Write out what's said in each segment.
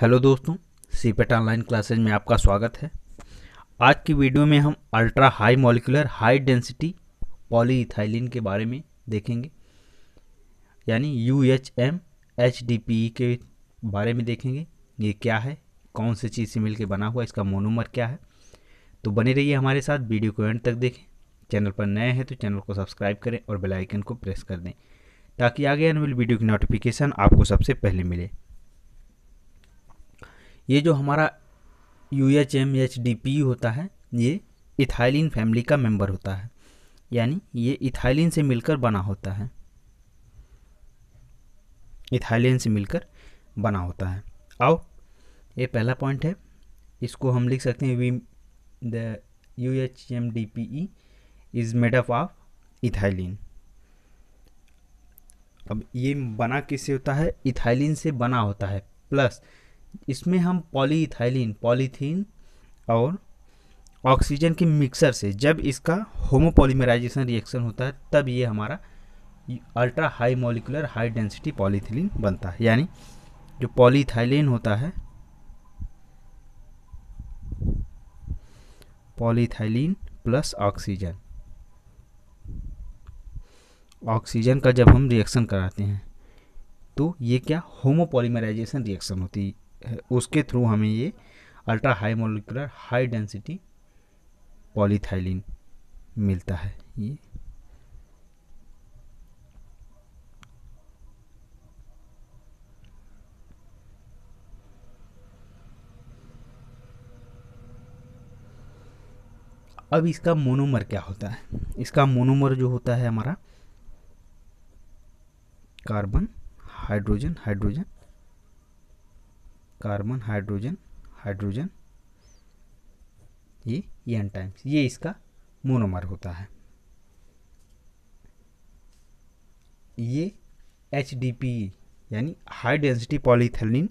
hello दोस्तों CIPET online classes में आपका स्वागत है आज की वीडियो में हम ultra high molecular high density polyethylene के बारे में देखेंगे यानी U H M H D P E के बारे में देखेंगे ये क्या है कौन सी चीज़ से मिलकर बना हुआ इसका मोनोमर क्या है तो बने रहिए हमारे साथ वीडियो को एंड तक देखें चैनल पर नए हैं तो चैनल को सब्सक्राइब करें और बेलाइकन को प्रेस कर दें ताकि आगे आने वाली वीडियो की नोटिफिकेशन आपको सबसे पहले मिले ये जो हमारा U H M H D P होता है ये इथाइलिन फैमिली का मेंबर होता है यानी ये इथाइलिन से मिलकर बना होता है इथाइलिन से मिलकर बना होता है आओ ये पहला पॉइंट है इसको हम लिख सकते हैं we the U H M D P E is made up of ethylene अब ये बना किससे होता है इथाइलिन से बना होता है प्लस इसमें हम पॉलीथाइलिन पॉलीथीन और ऑक्सीजन के मिक्सर से जब इसका होमोपोलीमराइजेशन रिएक्शन होता है तब ये हमारा ultra high molecular high density polyethylene बनता है यानी जो पॉलीथाइलिन होता है पॉलीथाइलिन प्लस ऑक्सीजन ऑक्सीजन का जब हम रिएक्शन कराते हैं तो ये क्या होमोपोलीमराइजेशन रिएक्शन होती है उसके थ्रू हमें ये ultra high molecular high density polyethylene मिलता है ये अब इसका मोनोमर क्या होता है इसका मोनोमर जो होता है हमारा carbon hydrogen hydrogen carbon hydrogen hydrogen ये एन टाइम्स ये इसका मोनोमर होता है ये एच यानी हाई डेंसिटी पॉलीथेलिन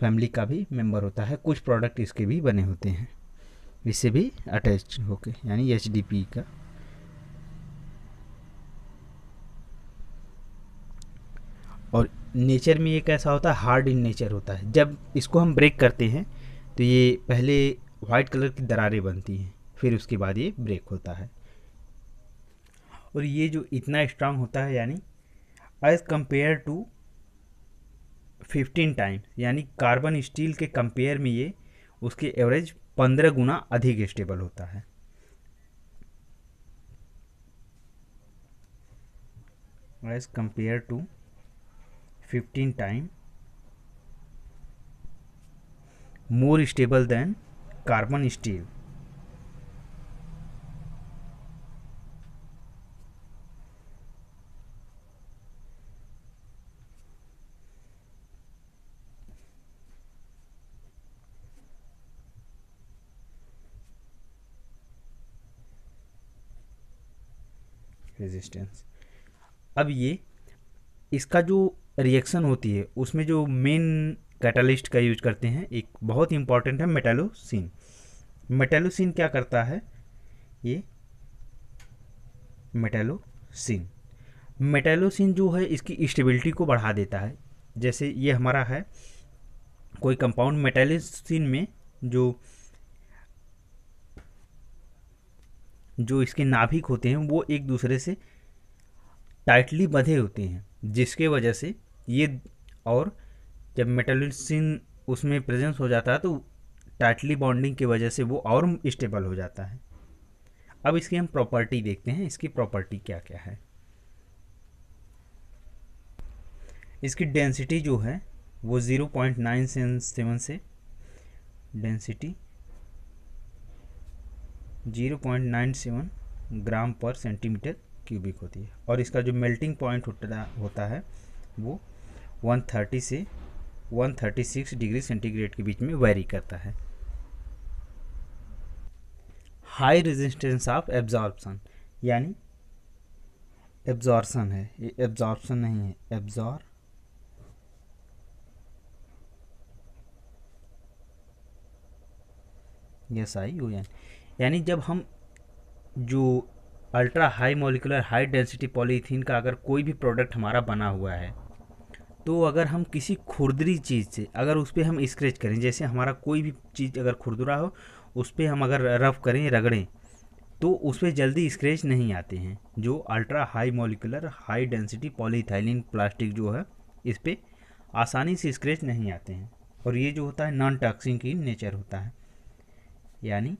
फैमिली का भी मेंबर होता है कुछ प्रोडक्ट इसके भी बने होते हैं इससे भी अटैच होके यानी एच का और नेचर में ये कैसा होता है हार्ड इन नेचर होता है जब इसको हम ब्रेक करते हैं तो ये पहले वाइट कलर की दरारें बनती हैं फिर उसके बाद ये ब्रेक होता है और ये जो इतना स्ट्रांग होता है यानी as compare to fifteen time यानी कार्बन स्टील के कंपेयर में ये उसके एवरेज पंद्रह गुना अधिक स्टेबल होता है as compare to 15 time more stable than carbon steel resistance अब ये इसका जो रिएक्शन होती है उसमें जो मेन कैटालिस्ट का यूज करते हैं एक बहुत ही इंपॉर्टेंट है मेटालोसिन मेटालोसिन क्या करता है ये मेटालोसिन मेटालोसिन जो है इसकी स्टेबिलिटी को बढ़ा देता है जैसे ये हमारा है कोई कंपाउंड मेटालोसिन में जो जो इसके नाभिक होते हैं वो एक दूसरे से टाइटली बंधे होते हैं जिसके वजह से ये और जब मेटलसिन उसमें प्रेजेंस हो जाता है तो टाइटली बॉन्डिंग की वजह से वो और स्टेबल हो जाता है अब इसकी हम प्रॉपर्टी देखते हैं इसकी प्रॉपर्टी क्या क्या है इसकी डेंसिटी जो है वो ज़ीरो पॉइंट नाइन सेवन से density zero point nine seven gram पर सेंटीमीटर क्यूबिक होती है और इसका जो मेल्टिंग पॉइंट होता होता है वो 130 से 136 डिग्री सेंटीग्रेड के बीच में वेरी करता है हाई रेजिस्टेंस ऑफ एब्जॉर्बसन यानी एब्जॉर्बसन है ये एब्जॉर्बसन नहीं है एब्जॉर यस आई यू एन यानी जब हम जो ultra high molecular high density polythene का अगर कोई भी प्रोडक्ट हमारा बना हुआ है तो अगर हम किसी खुरदरी चीज़ से अगर उस पर हम स्क्रैच करें जैसे हमारा कोई भी चीज़ अगर खुरदुरा हो उस पर हम अगर रफ करें रगड़ें तो उस पर जल्दी स्क्रैच नहीं आते हैं जो ultra high molecular high density polyethylene plastic जो है इस पर आसानी से स्क्रैच नहीं आते हैं और ये जो होता है नॉन टॉक्सिंग की नेचर होता है यानी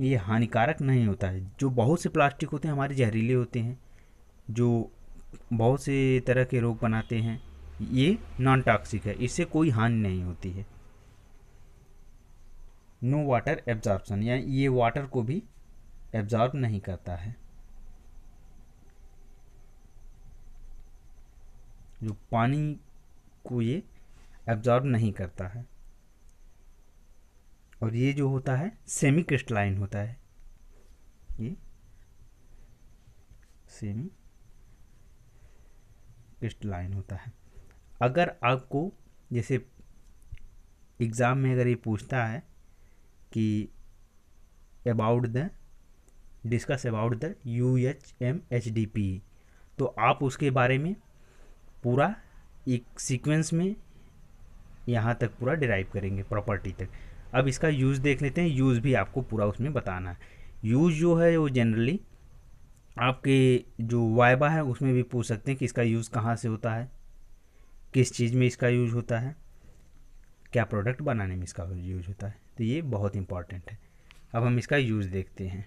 ये हानिकारक नहीं होता है जो बहुत से प्लास्टिक होते हैं हमारे जहरीले होते हैं जो बहुत से तरह के रोग बनाते हैं ये नॉन टॉक्सिक है इससे कोई हानि नहीं होती है नो वाटर एब्जॉर्बसन या ये वाटर को भी एब्जॉर्ब नहीं करता है जो पानी को ये एब्जॉर्ब नहीं करता है और ये जो होता है सेमी क्रिस्टलाइन होता है ये सेमी क्रिस्टलाइन होता है अगर आपको जैसे एग्ज़ाम में अगर ये पूछता है कि about the discuss about the U H M H D P तो आप उसके बारे में पूरा एक सीक्वेंस में यहाँ तक पूरा डिराइव करेंगे प्रॉपर्टी तक अब इसका यूज़ देख लेते हैं यूज़ भी आपको पूरा उसमें बताना है यूज़ जो है वो जनरली आपके जो वायबा है उसमें भी पूछ सकते हैं कि इसका यूज़ कहाँ से होता है किस चीज़ में इसका यूज होता है क्या प्रोडक्ट बनाने में इसका यूज होता है तो ये बहुत इम्पॉर्टेंट है अब हम इसका यूज़ देखते हैं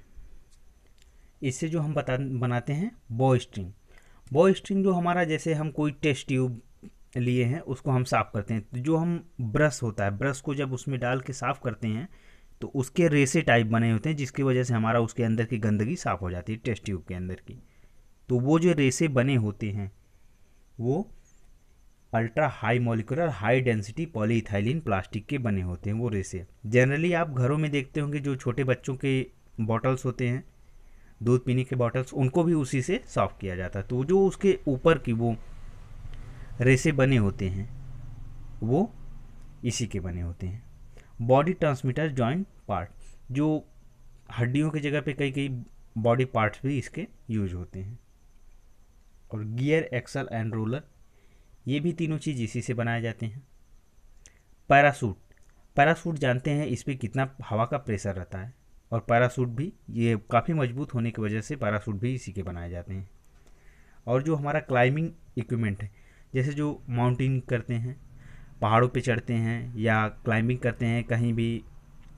इससे जो हम बता बनाते हैं बो स्ट्रिंग बो स्ट्रिंग जो हमारा जैसे हम कोई टेस्ट ट्यूब लिए हैं उसको हम साफ़ करते हैं जो हम ब्रश होता है ब्रश को जब उसमें डाल के साफ़ करते हैं तो उसके रेसे टाइप बने होते हैं जिसकी वजह से हमारा उसके अंदर की गंदगी साफ़ हो जाती है टेस्ट ट्यूब के अंदर की तो वो जो रेसे बने होते हैं वो ultra high molecular high density polyethylene plastic के बने होते हैं वो रेसे जनरली आप घरों में देखते होंगे जो छोटे बच्चों के बॉटल्स होते हैं दूध पीने के बॉटल्स उनको भी उसी से साफ़ किया जाता है तो जो उसके ऊपर की वो रेसे बने होते हैं वो इसी के बने होते हैं बॉडी ट्रांसमीटर जॉइंट पार्ट जो हड्डियों की जगह पे कई कई बॉडी पार्ट्स भी इसके यूज होते हैं और गियर एक्सल एंड रोलर ये भी तीनों चीज़ इसी से बनाए जाते हैं पैरासूट पैरासूट जानते हैं इस पर कितना हवा का प्रेशर रहता है और पैरासूट भी ये काफ़ी मजबूत होने की वजह से पैरासूट भी इसी के बनाए जाते हैं और जो हमारा क्लाइंबिंग इक्विपमेंट है जैसे जो माउंटेन करते हैं पहाड़ों पे चढ़ते हैं या क्लाइंबिंग करते हैं कहीं भी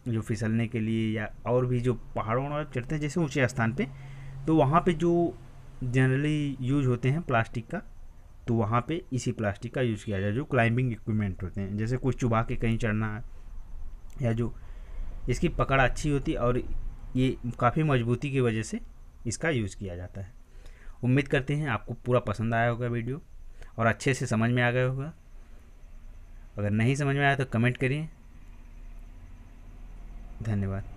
जो फिसलने के लिए या और भी जो पहाड़ों पर चढ़ते हैं जैसे ऊँचे स्थान पे तो वहाँ पे जो जनरली यूज होते हैं प्लास्टिक का तो वहाँ पे इसी प्लास्टिक का यूज़ किया जाए जो क्लाइंबिंग इक्विपमेंट होते हैं जैसे कुछ चुबा के कहीं चढ़ना या जो इसकी पकड़ अच्छी होती और ये काफ़ी मजबूती की वजह से इसका यूज़ किया जाता है उम्मीद करते हैं आपको पूरा पसंद आया होगा वीडियो और अच्छे से समझ में आ गया होगा अगर नहीं समझ में आया तो कमेंट करिए धन्यवाद